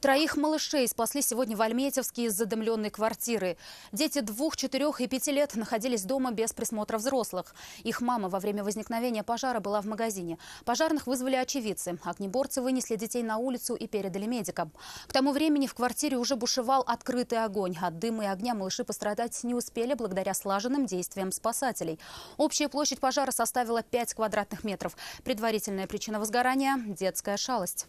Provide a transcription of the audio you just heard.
Троих малышей спасли сегодня в Альметьевске из задымленной квартиры. Дети двух, четырех и пяти лет находились дома без присмотра взрослых. Их мама во время возникновения пожара была в магазине. Пожарных вызвали очевидцы. Огнеборцы вынесли детей на улицу и передали медикам. К тому времени в квартире уже бушевал открытый огонь. От дыма и огня малыши пострадать не успели благодаря слаженным действиям спасателей. Общая площадь пожара составила 5 квадратных метров. Предварительная причина возгорания – детская шалость.